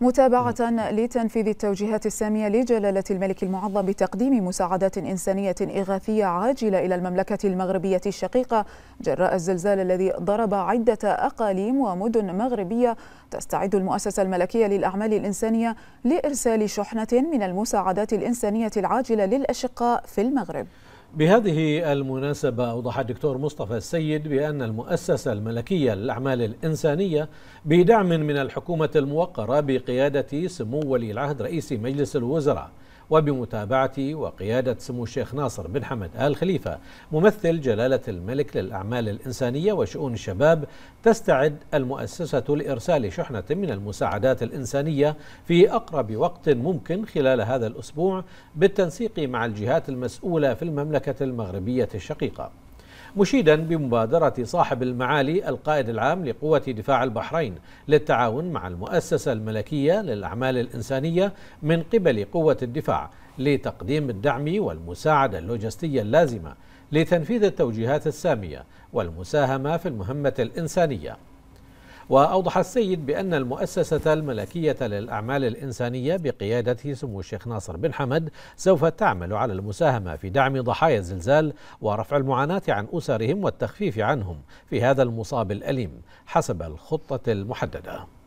متابعة لتنفيذ التوجيهات السامية لجلالة الملك المعظم بتقديم مساعدات إنسانية إغاثية عاجلة إلى المملكة المغربية الشقيقة جراء الزلزال الذي ضرب عدة أقاليم ومدن مغربية تستعد المؤسسة الملكية للأعمال الإنسانية لإرسال شحنة من المساعدات الإنسانية العاجلة للأشقاء في المغرب بهذه المناسبة أوضح الدكتور مصطفى السيد بأن المؤسسة الملكية للأعمال الإنسانية بدعم من الحكومة الموقرة بقيادة سمو ولي العهد رئيس مجلس الوزراء وبمتابعة وقيادة سمو الشيخ ناصر بن حمد آل خليفة ممثل جلالة الملك للأعمال الإنسانية وشؤون الشباب تستعد المؤسسة لإرسال شحنة من المساعدات الإنسانية في أقرب وقت ممكن خلال هذا الأسبوع بالتنسيق مع الجهات المسؤولة في المملكة المغربية الشقيقة مشيدا بمبادرة صاحب المعالي القائد العام لقوة دفاع البحرين للتعاون مع المؤسسة الملكية للأعمال الإنسانية من قبل قوة الدفاع لتقديم الدعم والمساعدة اللوجستية اللازمة لتنفيذ التوجيهات السامية والمساهمة في المهمة الإنسانية وأوضح السيد بأن المؤسسة الملكية للأعمال الإنسانية بقيادة سمو الشيخ ناصر بن حمد سوف تعمل على المساهمة في دعم ضحايا الزلزال ورفع المعاناة عن أسرهم والتخفيف عنهم في هذا المصاب الأليم حسب الخطة المحددة